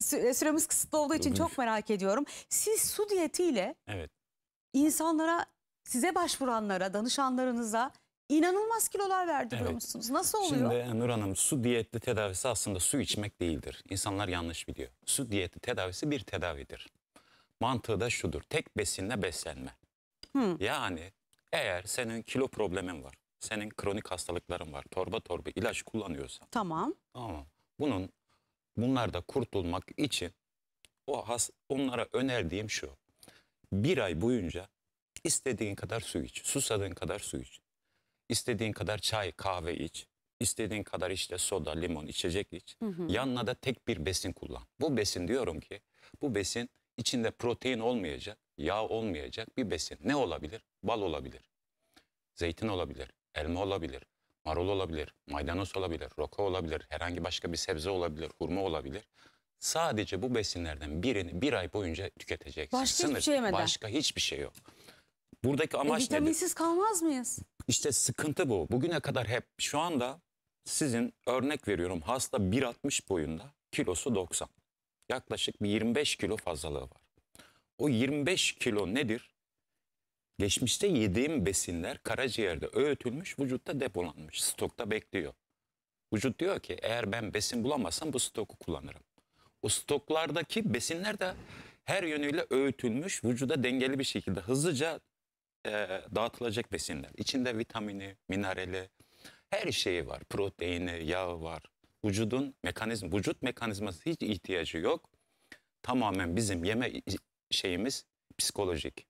Sü e, süremiz kısıtlı olduğu için çok merak ediyorum. Siz su diyetiyle evet. insanlara, size başvuranlara, danışanlarınıza inanılmaz kilolar verdiriyormuşsunuz. Evet. Nasıl oluyor? Şimdi Nur Hanım su diyetli tedavisi aslında su içmek değildir. İnsanlar yanlış biliyor. Su diyetli tedavisi bir tedavidir. Mantığı da şudur. Tek besinle beslenme. Hmm. Yani eğer senin kilo problemin var, senin kronik hastalıkların var, torba torba ilaç kullanıyorsan. Tamam. Tamam. Bunun Bunlarda kurtulmak için o has, onlara önerdiğim şu. Bir ay boyunca istediğin kadar su iç, susadığın kadar su iç. İstediğin kadar çay, kahve iç. İstediğin kadar işte soda, limon, içecek iç. Hı hı. Yanına da tek bir besin kullan. Bu besin diyorum ki bu besin içinde protein olmayacak, yağ olmayacak bir besin. Ne olabilir? Bal olabilir, zeytin olabilir, elma olabilir, marul olabilir, maydanoz olabilir, roka olabilir, herhangi başka bir sebze olabilir, hurma olabilir. Sadece bu besinlerden birini bir ay boyunca tüketeceksin. Başka Sınır, hiçbir şey yemeden. Başka hiçbir şey yok. Buradaki e, amaç e, vitaminsiz nedir? kalmaz mıyız? İşte sıkıntı bu. Bugüne kadar hep şu anda sizin örnek veriyorum hasta 1.60 boyunda kilosu 90. Yaklaşık bir 25 kilo fazlalığı var. O 25 kilo nedir? Geçmişte yediğim besinler karaciğerde öğütülmüş, vücutta depolanmış, stokta bekliyor. Vücut diyor ki eğer ben besin bulamazsam bu stoku kullanırım. O stoklardaki besinler de her yönüyle öğütülmüş, vücuda dengeli bir şekilde hızlıca e, dağıtılacak besinler. İçinde vitamini, minerali, her şeyi var. Proteini, yağı var. Vücudun mekanizm, vücut mekanizması hiç ihtiyacı yok. Tamamen bizim yeme şeyimiz psikolojik.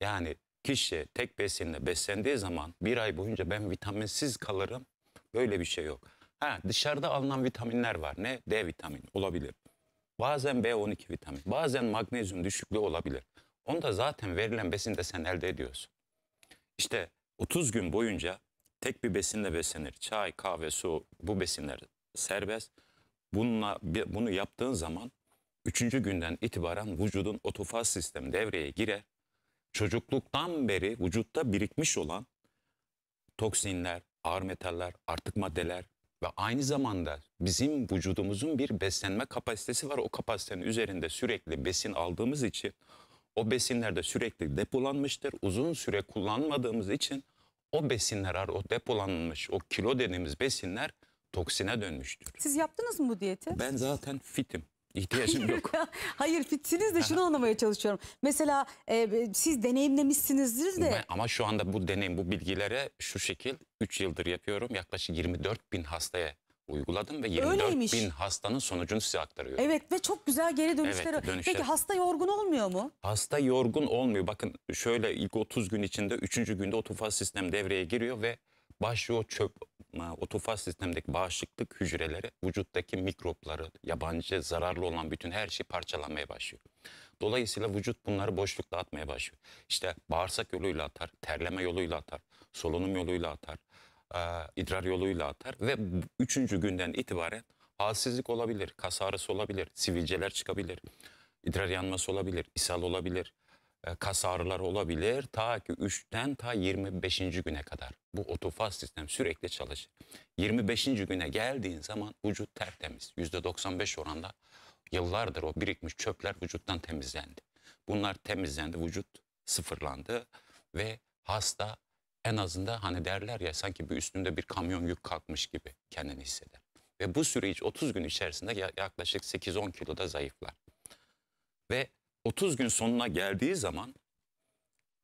Yani Kişi tek besinle beslendiği zaman bir ay boyunca ben vitaminsiz kalırım. Böyle bir şey yok. Ha dışarıda alınan vitaminler var. Ne? D vitamin olabilir. Bazen B12 vitamin, bazen magnezyum düşüklüğü olabilir. Onu da zaten verilen besinde sen elde ediyorsun. İşte 30 gün boyunca tek bir besinle beslenir. Çay, kahve, su bu besinler serbest. Bununla, bunu yaptığın zaman 3. günden itibaren vücudun otofaz sistemi devreye girer çocukluktan beri vücutta birikmiş olan toksinler, ağır metaller, artık maddeler ve aynı zamanda bizim vücudumuzun bir beslenme kapasitesi var. O kapasitenin üzerinde sürekli besin aldığımız için o besinler de sürekli depolanmıştır. Uzun süre kullanmadığımız için o besinler, o depolanmış, o kilo dediğimiz besinler toksine dönmüştür. Siz yaptınız mı bu diyeti? Ben zaten fitim. İhtiyacım yok. Hayır fitsiniz de şunu anlamaya çalışıyorum. Mesela e, siz deneyimlemişsinizdir de. Ben, ama şu anda bu deneyim, bu bilgilere şu şekil 3 yıldır yapıyorum. Yaklaşık 24 bin hastaya uyguladım ve 24 Öyleymiş. bin hastanın sonucunu size aktarıyorum. Evet ve çok güzel geri dönüşler. Evet, dönüşler. Peki hasta yorgun olmuyor mu? Hasta yorgun olmuyor. Bakın şöyle ilk 30 gün içinde 3. günde otofaz sistem devreye giriyor ve başlıyor çöp otofaz sistemdeki bağışıklık hücreleri vücuttaki mikropları, yabancı, zararlı olan bütün her şeyi parçalanmaya başlıyor. Dolayısıyla vücut bunları boşlukta atmaya başlıyor. İşte bağırsak yoluyla atar, terleme yoluyla atar, solunum yoluyla atar, e, idrar yoluyla atar ve üçüncü günden itibaren halsizlik olabilir, kas ağrısı olabilir, sivilceler çıkabilir, idrar yanması olabilir, ishal olabilir, e, kasarlar olabilir ta ki 3'ten ta 25. güne kadar. Bu otofaz sistem sürekli çalışır. 25. güne geldiğin zaman vücut tertemiz. %95 oranda yıllardır o birikmiş çöpler vücuttan temizlendi. Bunlar temizlendi, vücut sıfırlandı ve hasta en azından hani derler ya sanki bir üstünde bir kamyon yük kalkmış gibi kendini hisseder. Ve bu süreç 30 gün içerisinde yaklaşık 8-10 kiloda zayıflar. Ve 30 gün sonuna geldiği zaman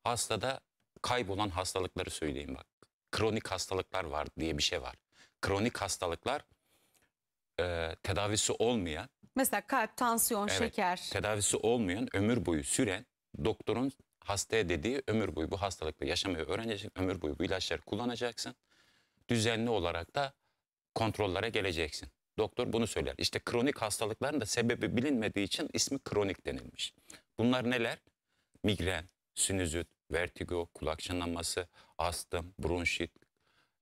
hastada kaybolan hastalıkları söyleyeyim bak. Kronik hastalıklar var diye bir şey var. Kronik hastalıklar e, tedavisi olmayan. Mesela kalp, tansiyon, evet, şeker. Tedavisi olmayan, ömür boyu süren doktorun hastaya dediği ömür boyu bu hastalıkla yaşamayı öğreneceksin. Ömür boyu bu ilaçları kullanacaksın. Düzenli olarak da kontrollere geleceksin. Doktor bunu söyler. İşte kronik hastalıkların da sebebi bilinmediği için ismi kronik denilmiş. Bunlar neler? Migren, sinüzit, vertigo, kulak çınlaması, astım, bronşit,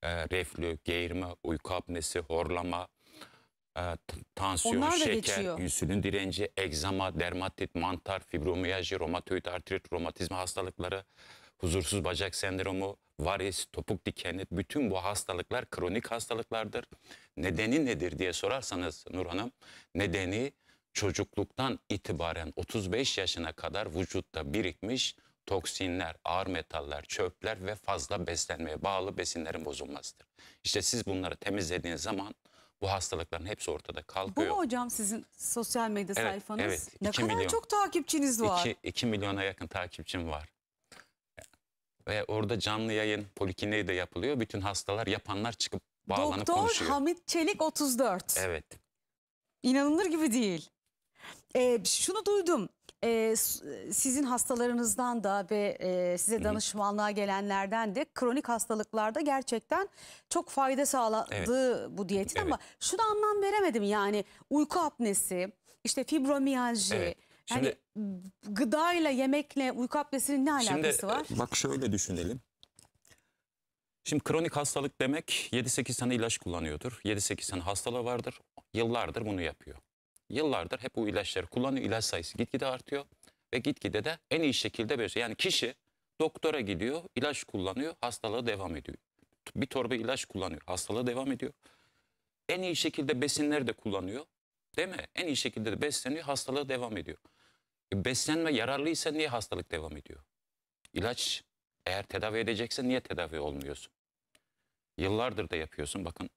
e, reflü, geğirme, uyku apnesi, horlama, e, tansiyon, şeker, insülin direnci, egzama, dermatit, mantar, fibromiyajı, romatoid artrit, romatizma hastalıkları, huzursuz bacak sendromu, varis, topuk dikenli bütün bu hastalıklar kronik hastalıklardır. Nedeni nedir diye sorarsanız Nur Hanım, nedeni çocukluktan itibaren 35 yaşına kadar vücutta birikmiş toksinler, ağır metaller, çöpler ve fazla beslenmeye bağlı besinlerin bozulmasıdır. İşte siz bunları temizlediğiniz zaman bu hastalıkların hepsi ortada kalkıyor. Bu mu hocam sizin sosyal medya evet, sayfanız? Evet. Ne kadar milyon, çok takipçiniz var. 2, 2 milyona yakın takipçim var. Ve orada canlı yayın polikliniği de yapılıyor. Bütün hastalar yapanlar çıkıp bağlanıp Doktor konuşuyor. Doktor Hamit Çelik 34. Evet. İnanılır gibi değil. Ee, şunu duydum. Ee, sizin hastalarınızdan da ve e, size danışmanlığa gelenlerden de kronik hastalıklarda gerçekten çok fayda sağladığı evet. bu diyetin evet. ama şunu anlam veremedim yani uyku apnesi, işte fibromiyalji, evet Şimdi, yani gıdayla, yemekle, uyku abdestinin ne alakası şimdi, var? E, bak şöyle düşünelim. Şimdi kronik hastalık demek 7-8 sene ilaç kullanıyordur. 7-8 sene hastalığı vardır. Yıllardır bunu yapıyor. Yıllardır hep bu ilaçları kullanıyor. İlaç sayısı gitgide artıyor. Ve gitgide de en iyi şekilde böyle. Şey, yani kişi doktora gidiyor, ilaç kullanıyor, hastalığı devam ediyor. Bir torba ilaç kullanıyor, hastalığı devam ediyor. En iyi şekilde besinleri de kullanıyor. Değil mi? En iyi şekilde de besleniyor, hastalığı devam ediyor. E beslenme yararlıysa niye hastalık devam ediyor? İlaç eğer tedavi edecekse niye tedavi olmuyorsun? Yıllardır da yapıyorsun bakın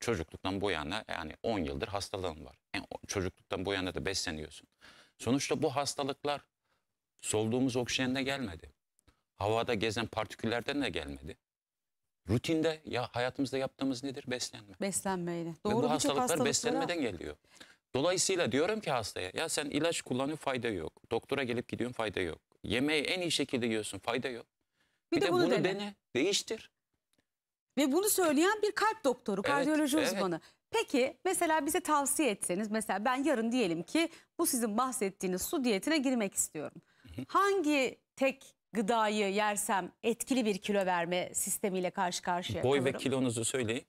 çocukluktan bu yana yani 10 yıldır hastalığın var. Yani e, çocukluktan bu yana da besleniyorsun. Sonuçta bu hastalıklar solduğumuz oksijende gelmedi. Havada gezen partiküllerden de gelmedi. Rutinde ya hayatımızda yaptığımız nedir? Beslenme. Beslenmeyle. Doğru Ve bu hastalıklar hastalıklara... beslenmeden geliyor. Dolayısıyla diyorum ki hastaya ya sen ilaç kullanıyor fayda yok. Doktora gelip gidiyorsun fayda yok. Yemeği en iyi şekilde yiyorsun fayda yok. Bir, bir de, de bunu, bunu dene. dene. Değiştir. Ve bunu söyleyen bir kalp doktoru, evet, kardiyoloji evet. uzmanı. Peki mesela bize tavsiye etseniz mesela ben yarın diyelim ki bu sizin bahsettiğiniz su diyetine girmek istiyorum. Hangi tek gıdayı yersem etkili bir kilo verme sistemiyle karşı karşıya Boy kalırım? Boy ve kilonuzu söyleyin.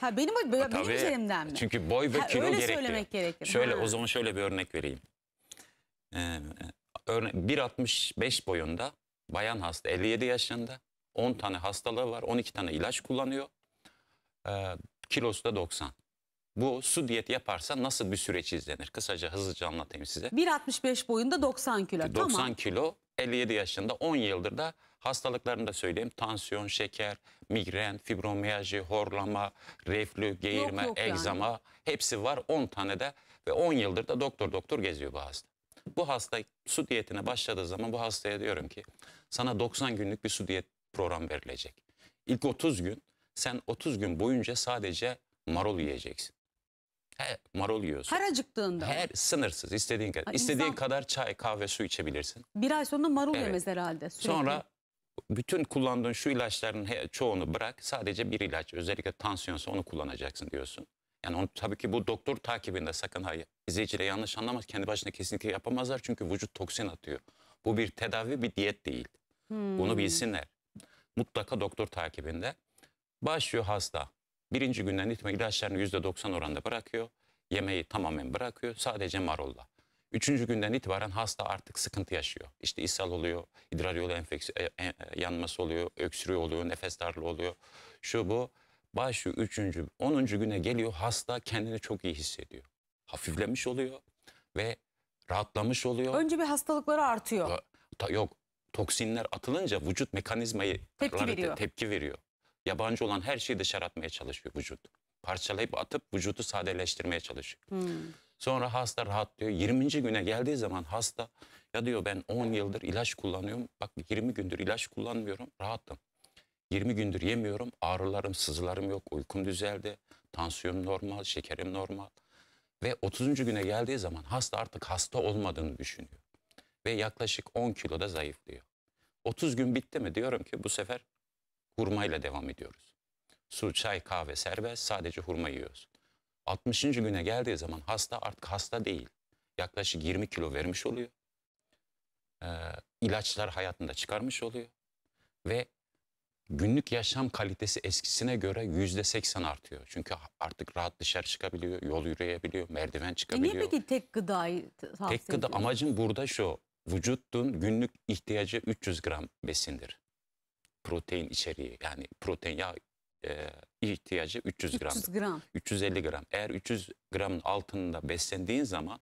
Ha benim benim Tabii, üzerimden mi? Çünkü boy ve ha, kilo öyle söylemek gerekir. Şöyle ha. o zaman şöyle bir örnek vereyim. Ee, e, örnek 1.65 boyunda bayan hasta 57 yaşında 10 tane hastalığı var 12 tane ilaç kullanıyor. Ee, kilosu da 90. Bu su diyet yaparsa nasıl bir süreç izlenir? Kısaca hızlıca anlatayım size. 1.65 boyunda 90 kilo. 90 tamam. kilo 57 yaşında 10 yıldır da Hastalıklarını da söyleyeyim. Tansiyon, şeker, migren, fibromiyajı, horlama, reflü, geğirme, yok, yok egzama yani. hepsi var 10 tane de ve 10 yıldır da doktor doktor geziyor bu hasta. Bu hasta su diyetine başladığı zaman bu hastaya diyorum ki sana 90 günlük bir su diyet program verilecek. İlk 30 gün sen 30 gün boyunca sadece marul yiyeceksin. He, marul yiyorsun. Her acıktığında. Her sınırsız istediğin kadar. Ha, istediğin insan... kadar çay, kahve, su içebilirsin. Bir ay sonra marul evet. yemez herhalde. Sürekli. Sonra bütün kullandığın şu ilaçların çoğunu bırak. Sadece bir ilaç özellikle tansiyonsa onu kullanacaksın diyorsun. Yani onu, tabii ki bu doktor takibinde sakın hayır. İzleyiciyle yanlış anlamaz. Kendi başına kesinlikle yapamazlar çünkü vücut toksin atıyor. Bu bir tedavi bir diyet değil. Hmm. Bunu bilsinler. Mutlaka doktor takibinde. Başlıyor hasta. Birinci günden itibaren ilaçlarını %90 oranda bırakıyor. Yemeği tamamen bırakıyor. Sadece marolla. Üçüncü günden itibaren hasta artık sıkıntı yaşıyor. İşte ishal oluyor, idrar yolu enfeksiyon e, e, yanması oluyor, öksürüyor oluyor, nefes darlığı oluyor. Şu bu başı üçüncü, onuncu güne geliyor hasta kendini çok iyi hissediyor. Hafiflemiş oluyor ve rahatlamış oluyor. Önce bir hastalıkları artıyor. yok toksinler atılınca vücut mekanizmayı tepki veriyor. tepki veriyor. Yabancı olan her şeyi dışarı atmaya çalışıyor vücut parçalayıp atıp vücudu sadeleştirmeye çalışıyor. Hmm. Sonra hasta rahatlıyor. 20. güne geldiği zaman hasta ya diyor ben 10 yıldır ilaç kullanıyorum. Bak 20 gündür ilaç kullanmıyorum. Rahatım. 20 gündür yemiyorum. Ağrılarım, sızılarım yok. Uykum düzeldi. Tansiyonum normal, şekerim normal. Ve 30. güne geldiği zaman hasta artık hasta olmadığını düşünüyor. Ve yaklaşık 10 kiloda zayıflıyor. 30 gün bitti mi diyorum ki bu sefer hurmayla devam ediyoruz. Su, çay, kahve serbest sadece hurma yiyoruz. 60. güne geldiği zaman hasta artık hasta değil. Yaklaşık 20 kilo vermiş oluyor. Ee, ilaçlar hayatında çıkarmış oluyor. Ve günlük yaşam kalitesi eskisine göre yüzde seksen artıyor. Çünkü artık rahat dışarı çıkabiliyor, yol yürüyebiliyor, merdiven e çıkabiliyor. E niye peki tek gıdayı tavsiye Tek gıda amacın burada şu. Vücudun günlük ihtiyacı 300 gram besindir. Protein içeriği yani protein ya e, ihtiyacı 300 gram. 300 gram. 350 gram. Eğer 300 gramın altında beslendiğin zaman